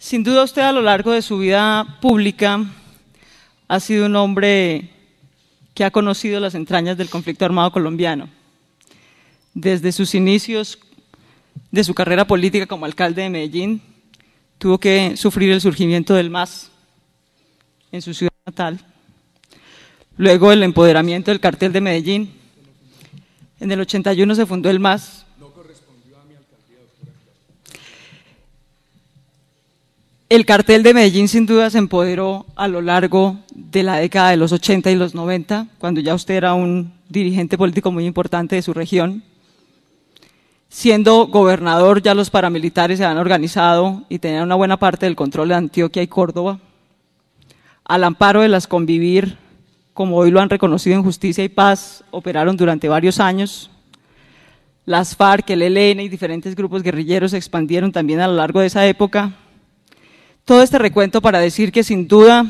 Sin duda usted a lo largo de su vida pública ha sido un hombre que ha conocido las entrañas del conflicto armado colombiano. Desde sus inicios de su carrera política como alcalde de Medellín, tuvo que sufrir el surgimiento del MAS en su ciudad natal, luego el empoderamiento del cartel de Medellín. En el 81 se fundó el MAS el cartel de Medellín sin duda se empoderó a lo largo de la década de los 80 y los 90, cuando ya usted era un dirigente político muy importante de su región. Siendo gobernador, ya los paramilitares se han organizado y tenían una buena parte del control de Antioquia y Córdoba. Al amparo de las convivir, como hoy lo han reconocido en Justicia y Paz, operaron durante varios años. Las FARC, el ELN y diferentes grupos guerrilleros se expandieron también a lo largo de esa época todo este recuento para decir que sin duda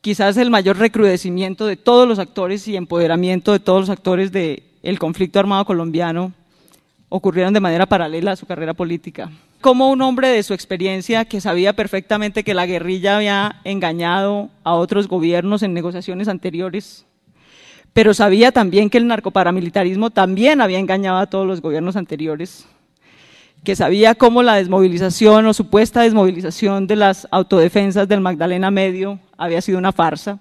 quizás el mayor recrudecimiento de todos los actores y empoderamiento de todos los actores del conflicto armado colombiano ocurrieron de manera paralela a su carrera política. Como un hombre de su experiencia que sabía perfectamente que la guerrilla había engañado a otros gobiernos en negociaciones anteriores, pero sabía también que el narcoparamilitarismo también había engañado a todos los gobiernos anteriores que sabía cómo la desmovilización o supuesta desmovilización de las autodefensas del Magdalena Medio había sido una farsa,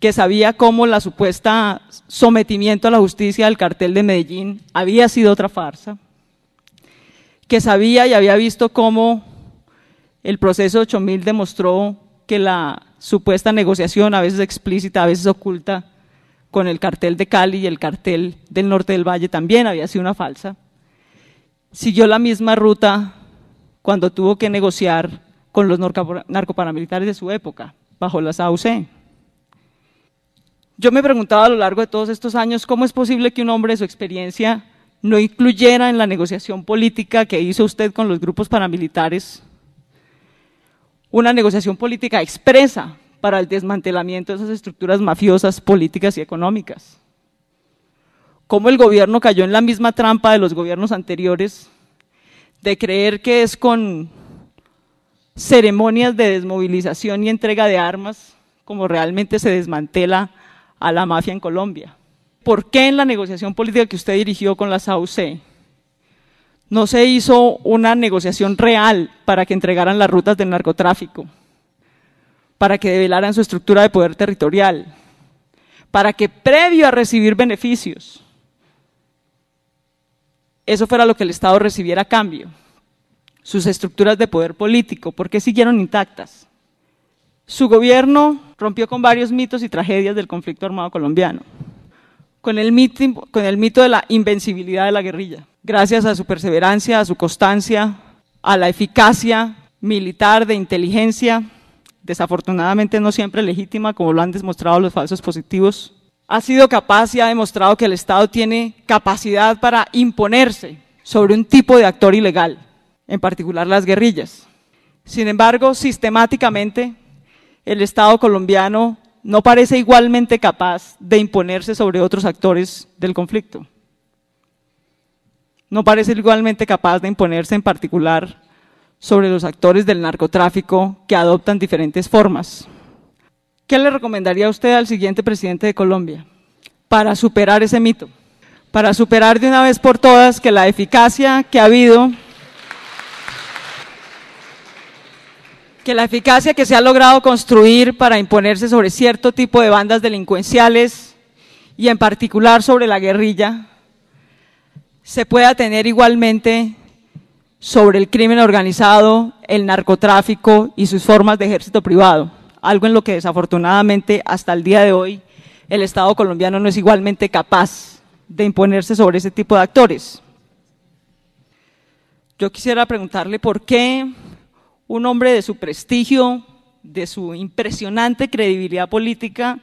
que sabía cómo la supuesta sometimiento a la justicia del cartel de Medellín había sido otra farsa, que sabía y había visto cómo el proceso 8000 demostró que la supuesta negociación, a veces explícita, a veces oculta, con el cartel de Cali y el cartel del norte del Valle también había sido una falsa siguió la misma ruta cuando tuvo que negociar con los narcoparamilitares de su época, bajo las AUC. Yo me preguntaba a lo largo de todos estos años cómo es posible que un hombre de su experiencia no incluyera en la negociación política que hizo usted con los grupos paramilitares una negociación política expresa para el desmantelamiento de esas estructuras mafiosas, políticas y económicas cómo el gobierno cayó en la misma trampa de los gobiernos anteriores, de creer que es con ceremonias de desmovilización y entrega de armas como realmente se desmantela a la mafia en Colombia. ¿Por qué en la negociación política que usted dirigió con la SAUC no se hizo una negociación real para que entregaran las rutas del narcotráfico, para que develaran su estructura de poder territorial, para que previo a recibir beneficios, eso fuera lo que el Estado recibiera a cambio, sus estructuras de poder político, ¿por qué siguieron intactas? Su gobierno rompió con varios mitos y tragedias del conflicto armado colombiano, con el, mito, con el mito de la invencibilidad de la guerrilla, gracias a su perseverancia, a su constancia, a la eficacia militar de inteligencia, desafortunadamente no siempre legítima, como lo han demostrado los falsos positivos, ha sido capaz y ha demostrado que el Estado tiene capacidad para imponerse sobre un tipo de actor ilegal, en particular las guerrillas. Sin embargo, sistemáticamente, el Estado colombiano no parece igualmente capaz de imponerse sobre otros actores del conflicto. No parece igualmente capaz de imponerse en particular sobre los actores del narcotráfico que adoptan diferentes formas. ¿Qué le recomendaría a usted al siguiente presidente de Colombia para superar ese mito? Para superar de una vez por todas que la eficacia que ha habido, que la eficacia que se ha logrado construir para imponerse sobre cierto tipo de bandas delincuenciales y en particular sobre la guerrilla, se pueda tener igualmente sobre el crimen organizado, el narcotráfico y sus formas de ejército privado algo en lo que desafortunadamente hasta el día de hoy el Estado colombiano no es igualmente capaz de imponerse sobre ese tipo de actores. Yo quisiera preguntarle por qué un hombre de su prestigio, de su impresionante credibilidad política,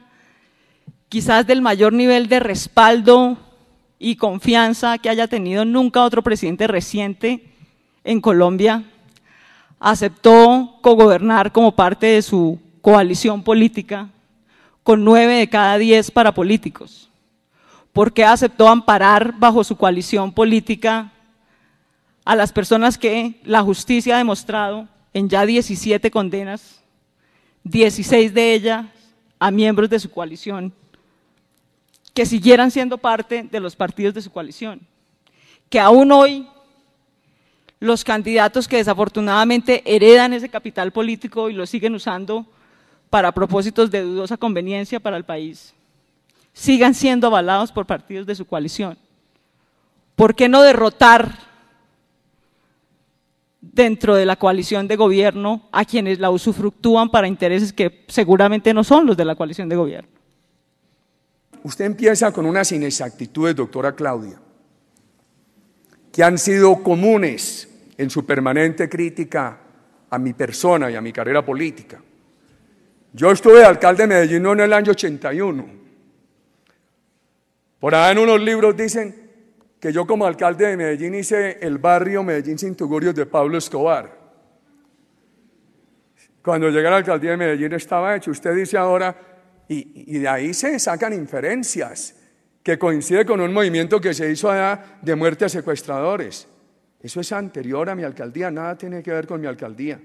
quizás del mayor nivel de respaldo y confianza que haya tenido nunca otro presidente reciente en Colombia, aceptó cogobernar como parte de su coalición política con nueve de cada diez parapolíticos? ¿Por qué aceptó amparar bajo su coalición política a las personas que la justicia ha demostrado en ya 17 condenas, 16 de ellas a miembros de su coalición, que siguieran siendo parte de los partidos de su coalición? Que aún hoy los candidatos que desafortunadamente heredan ese capital político y lo siguen usando para propósitos de dudosa conveniencia para el país, sigan siendo avalados por partidos de su coalición. ¿Por qué no derrotar dentro de la coalición de gobierno a quienes la usufructúan para intereses que seguramente no son los de la coalición de gobierno? Usted empieza con unas inexactitudes, doctora Claudia, que han sido comunes en su permanente crítica a mi persona y a mi carrera política. Yo estuve alcalde de Medellín en el año 81. Por ahí en unos libros dicen que yo como alcalde de Medellín hice el barrio Medellín Tugurios de Pablo Escobar. Cuando llegué a la alcaldía de Medellín estaba hecho. Usted dice ahora, y, de ahí se sacan inferencias que coincide con un movimiento que se hizo allá de muerte a secuestradores. Eso es anterior a mi alcaldía, nada tiene que ver con mi alcaldía.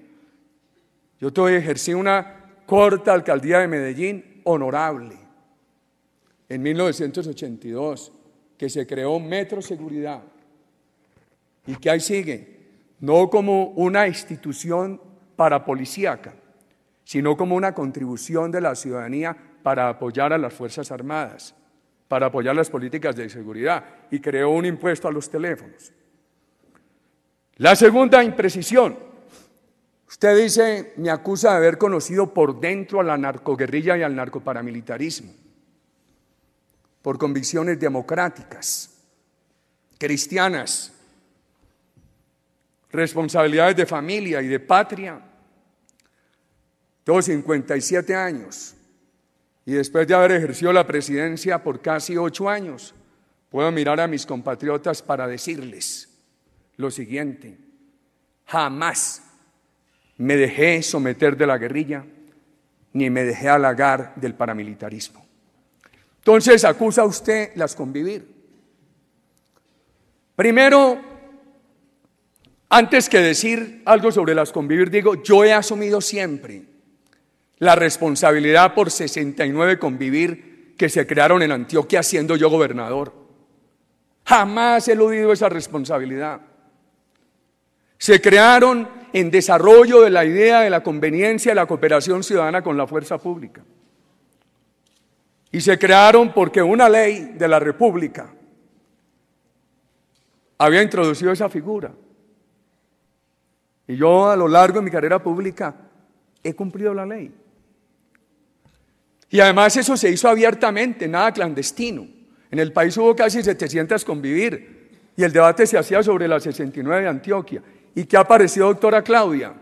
Yo todavía ejercí una corta alcaldía de Medellín, honorable. En 1982, que se creó Metro Seguridad. Y que ahí sigue, no como una institución parapolicíaca, sino como una contribución de la ciudadanía para apoyar a las Fuerzas Armadas, para apoyar las políticas de seguridad, y creó un impuesto a los teléfonos. La segunda imprecisión, Usted dice, me acusa de haber conocido por dentro a la narcoguerrilla y al narcoparamilitarismo, por convicciones democráticas, cristianas, responsabilidades de familia y de patria. Tengo 57 años y después de haber ejercido la presidencia por casi ocho años, puedo mirar a mis compatriotas para decirles lo siguiente, jamás me dejé someter de la guerrilla, ni me dejé halagar del paramilitarismo. Entonces acusa usted las convivir. Primero, antes que decir algo sobre las convivir, digo, yo he asumido siempre la responsabilidad por 69 convivir que se crearon en Antioquia siendo yo gobernador. Jamás he eludido esa responsabilidad. Se crearon en desarrollo de la idea de la conveniencia de la cooperación ciudadana con la fuerza pública. Y se crearon porque una ley de la República había introducido esa figura. Y yo a lo largo de mi carrera pública he cumplido la ley. Y además eso se hizo abiertamente, nada clandestino. En el país hubo casi 700 convivir y el debate se hacía sobre la 69 de Antioquia. ¿Y qué apareció, doctora Claudia?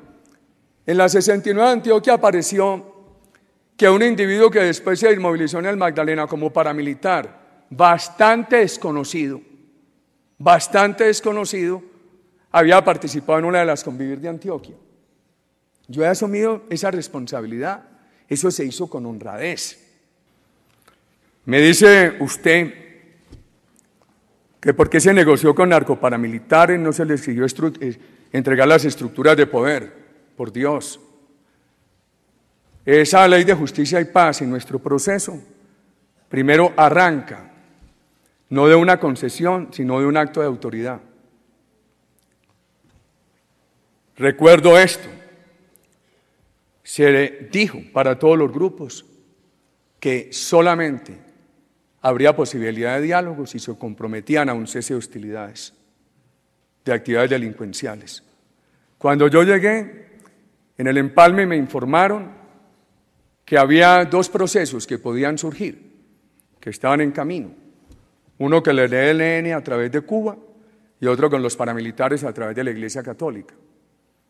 En la 69 de Antioquia apareció que un individuo que después se inmovilizó en el Magdalena como paramilitar, bastante desconocido, bastante desconocido, había participado en una de las convivir de Antioquia. Yo he asumido esa responsabilidad, eso se hizo con honradez. Me dice usted, que porque se negoció con narcoparamilitares, no se les siguió eh, entregar las estructuras de poder, por Dios. Esa ley de justicia y paz en nuestro proceso, primero arranca, no de una concesión, sino de un acto de autoridad. Recuerdo esto, se dijo para todos los grupos que solamente habría posibilidad de diálogo si se comprometían a un cese de hostilidades, de actividades delincuenciales. Cuando yo llegué, en el empalme me informaron que había dos procesos que podían surgir, que estaban en camino. Uno que el ELN a través de Cuba y otro con los paramilitares a través de la Iglesia Católica.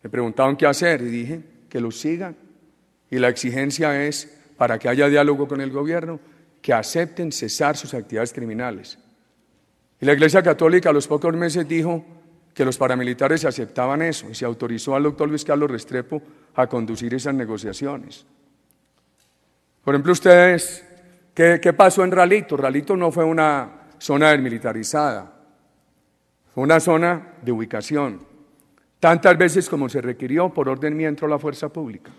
Me preguntaron qué hacer y dije que los sigan. Y la exigencia es, para que haya diálogo con el gobierno, que acepten cesar sus actividades criminales. Y la Iglesia Católica a los pocos meses dijo que los paramilitares aceptaban eso y se autorizó al doctor Luis Carlos Restrepo a conducir esas negociaciones. Por ejemplo, ustedes, ¿qué, qué pasó en Ralito? Ralito no fue una zona desmilitarizada, fue una zona de ubicación, tantas veces como se requirió por orden mientras la fuerza pública,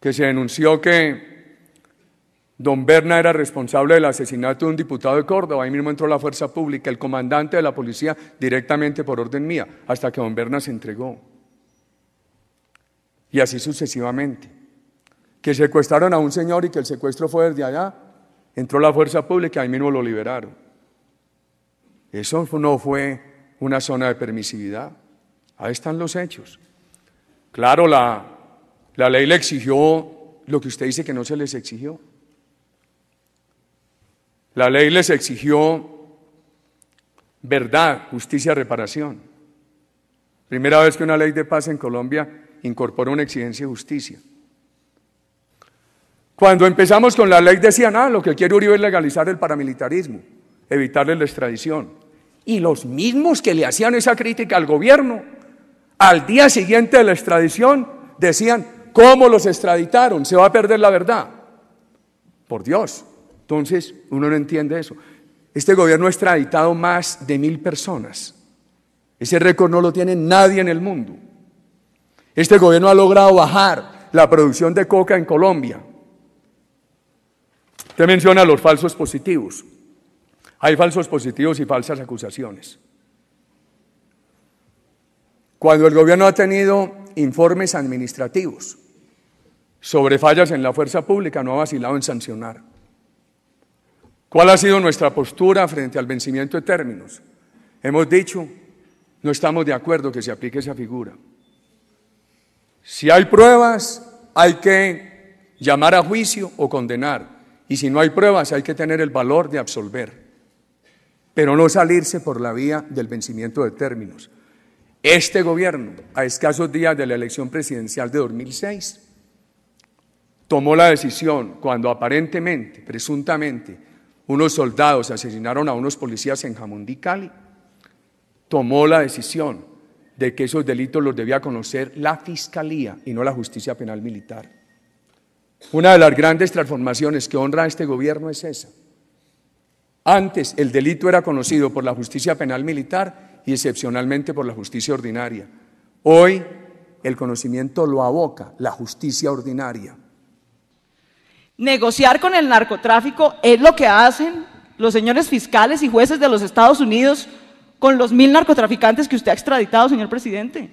que se denunció que Don Berna era responsable del asesinato de un diputado de Córdoba, ahí mismo entró la fuerza pública, el comandante de la policía directamente por orden mía, hasta que don Berna se entregó. Y así sucesivamente. Que secuestraron a un señor y que el secuestro fue desde allá, entró la fuerza pública, y ahí mismo lo liberaron. Eso no fue una zona de permisividad. Ahí están los hechos. Claro, la, la ley le exigió lo que usted dice que no se les exigió. La ley les exigió verdad, justicia, reparación. Primera vez que una ley de paz en Colombia incorpora una exigencia de justicia. Cuando empezamos con la ley decían, ah, lo que quiere Uribe es legalizar el paramilitarismo, evitarle la extradición. Y los mismos que le hacían esa crítica al gobierno, al día siguiente de la extradición, decían, ¿cómo los extraditaron? Se va a perder la verdad. Por Dios, entonces, uno no entiende eso. Este gobierno ha extraditado más de mil personas. Ese récord no lo tiene nadie en el mundo. Este gobierno ha logrado bajar la producción de coca en Colombia. Usted menciona los falsos positivos. Hay falsos positivos y falsas acusaciones. Cuando el gobierno ha tenido informes administrativos sobre fallas en la fuerza pública, no ha vacilado en sancionar. ¿Cuál ha sido nuestra postura frente al vencimiento de términos? Hemos dicho, no estamos de acuerdo que se aplique esa figura. Si hay pruebas, hay que llamar a juicio o condenar. Y si no hay pruebas, hay que tener el valor de absolver, pero no salirse por la vía del vencimiento de términos. Este gobierno, a escasos días de la elección presidencial de 2006, tomó la decisión cuando aparentemente, presuntamente, unos soldados asesinaron a unos policías en Jamundí, Cali, tomó la decisión de que esos delitos los debía conocer la Fiscalía y no la Justicia Penal Militar. Una de las grandes transformaciones que honra este gobierno es esa. Antes el delito era conocido por la justicia penal militar y excepcionalmente por la justicia ordinaria. Hoy el conocimiento lo aboca la justicia ordinaria negociar con el narcotráfico es lo que hacen los señores fiscales y jueces de los Estados Unidos con los mil narcotraficantes que usted ha extraditado, señor presidente.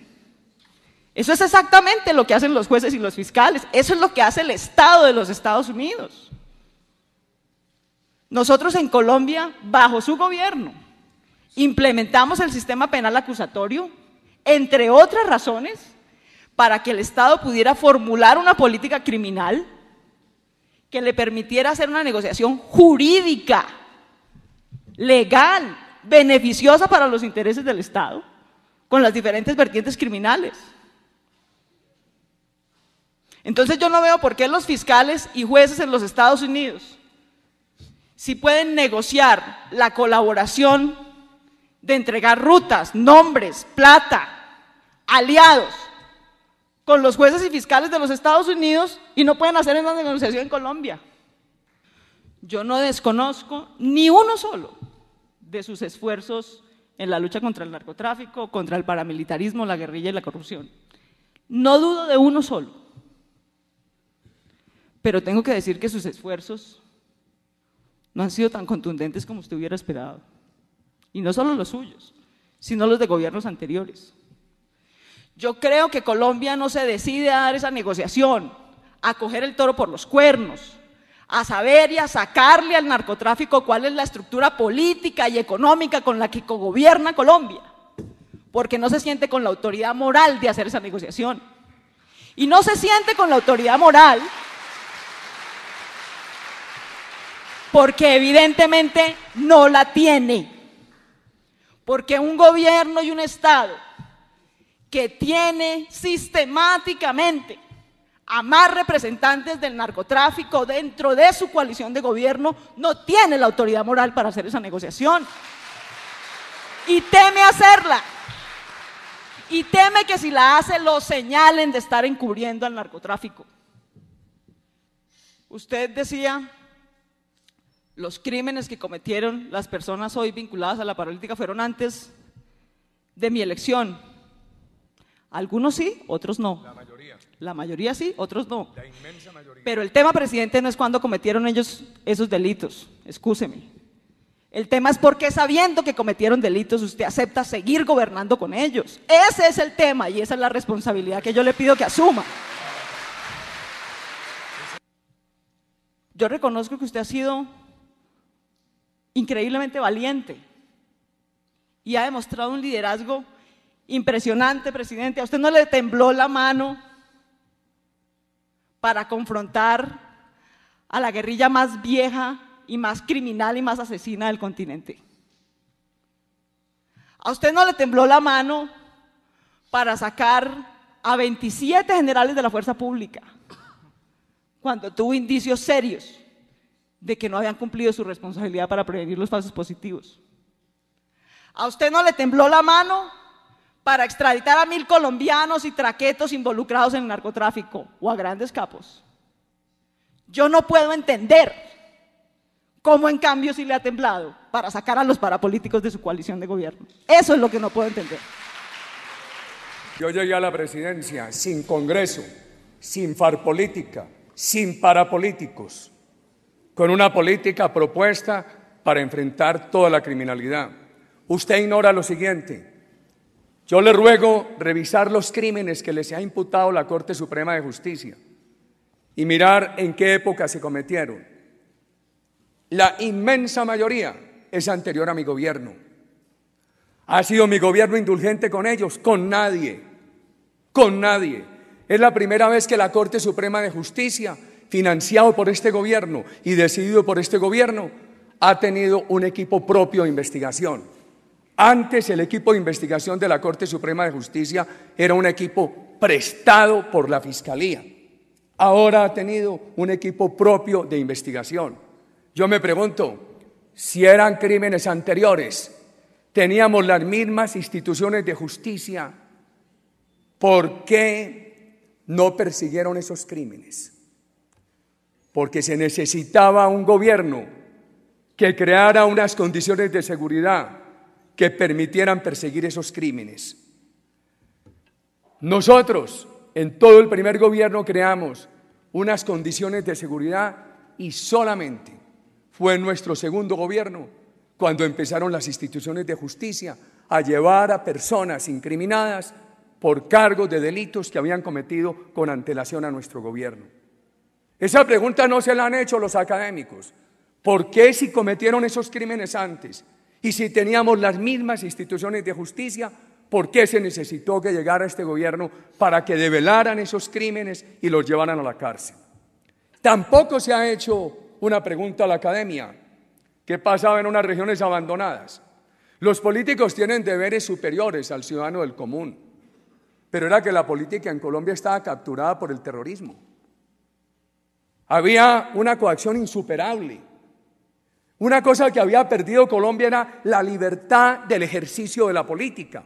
Eso es exactamente lo que hacen los jueces y los fiscales. Eso es lo que hace el Estado de los Estados Unidos. Nosotros en Colombia, bajo su gobierno, implementamos el sistema penal acusatorio, entre otras razones, para que el Estado pudiera formular una política criminal que le permitiera hacer una negociación jurídica, legal, beneficiosa para los intereses del Estado, con las diferentes vertientes criminales. Entonces yo no veo por qué los fiscales y jueces en los Estados Unidos, si pueden negociar la colaboración de entregar rutas, nombres, plata, aliados, con los jueces y fiscales de los Estados Unidos y no pueden hacer la negociación en Colombia. Yo no desconozco ni uno solo de sus esfuerzos en la lucha contra el narcotráfico, contra el paramilitarismo, la guerrilla y la corrupción. No dudo de uno solo. Pero tengo que decir que sus esfuerzos no han sido tan contundentes como usted hubiera esperado. Y no solo los suyos, sino los de gobiernos anteriores. Yo creo que Colombia no se decide a dar esa negociación, a coger el toro por los cuernos, a saber y a sacarle al narcotráfico cuál es la estructura política y económica con la que gobierna Colombia, porque no se siente con la autoridad moral de hacer esa negociación. Y no se siente con la autoridad moral porque evidentemente no la tiene. Porque un gobierno y un Estado que tiene sistemáticamente a más representantes del narcotráfico dentro de su coalición de gobierno, no tiene la autoridad moral para hacer esa negociación. Y teme hacerla. Y teme que si la hace lo señalen de estar encubriendo al narcotráfico. Usted decía, los crímenes que cometieron las personas hoy vinculadas a la paralítica fueron antes de mi elección. Algunos sí, otros no. La mayoría. La mayoría sí, otros no. La inmensa mayoría. Pero el tema, presidente, no es cuando cometieron ellos esos delitos. Excúseme. El tema es por qué sabiendo que cometieron delitos usted acepta seguir gobernando con ellos. Ese es el tema y esa es la responsabilidad que yo le pido que asuma. Yo reconozco que usted ha sido increíblemente valiente y ha demostrado un liderazgo Impresionante, presidente. ¿A usted no le tembló la mano para confrontar a la guerrilla más vieja y más criminal y más asesina del continente? ¿A usted no le tembló la mano para sacar a 27 generales de la fuerza pública cuando tuvo indicios serios de que no habían cumplido su responsabilidad para prevenir los falsos positivos? ¿A usted no le tembló la mano para extraditar a mil colombianos y traquetos involucrados en el narcotráfico o a grandes capos. Yo no puedo entender cómo en cambio sí le ha temblado para sacar a los parapolíticos de su coalición de gobierno. Eso es lo que no puedo entender. Yo llegué a la presidencia sin Congreso, sin farpolítica, sin parapolíticos, con una política propuesta para enfrentar toda la criminalidad. Usted ignora lo siguiente, yo le ruego revisar los crímenes que les ha imputado la Corte Suprema de Justicia y mirar en qué época se cometieron. La inmensa mayoría es anterior a mi gobierno. Ha sido mi gobierno indulgente con ellos, con nadie, con nadie. Es la primera vez que la Corte Suprema de Justicia, financiado por este gobierno y decidido por este gobierno, ha tenido un equipo propio de investigación. Antes el equipo de investigación de la Corte Suprema de Justicia era un equipo prestado por la Fiscalía. Ahora ha tenido un equipo propio de investigación. Yo me pregunto, si eran crímenes anteriores, teníamos las mismas instituciones de justicia, ¿por qué no persiguieron esos crímenes? Porque se necesitaba un gobierno que creara unas condiciones de seguridad que permitieran perseguir esos crímenes. Nosotros, en todo el primer gobierno, creamos unas condiciones de seguridad y solamente fue en nuestro segundo gobierno cuando empezaron las instituciones de justicia a llevar a personas incriminadas por cargos de delitos que habían cometido con antelación a nuestro gobierno. Esa pregunta no se la han hecho los académicos. ¿Por qué si cometieron esos crímenes antes? Y si teníamos las mismas instituciones de justicia, ¿por qué se necesitó que llegara este gobierno para que develaran esos crímenes y los llevaran a la cárcel? Tampoco se ha hecho una pregunta a la academia. ¿Qué pasaba en unas regiones abandonadas? Los políticos tienen deberes superiores al ciudadano del común, pero era que la política en Colombia estaba capturada por el terrorismo. Había una coacción insuperable. Una cosa que había perdido Colombia era la libertad del ejercicio de la política.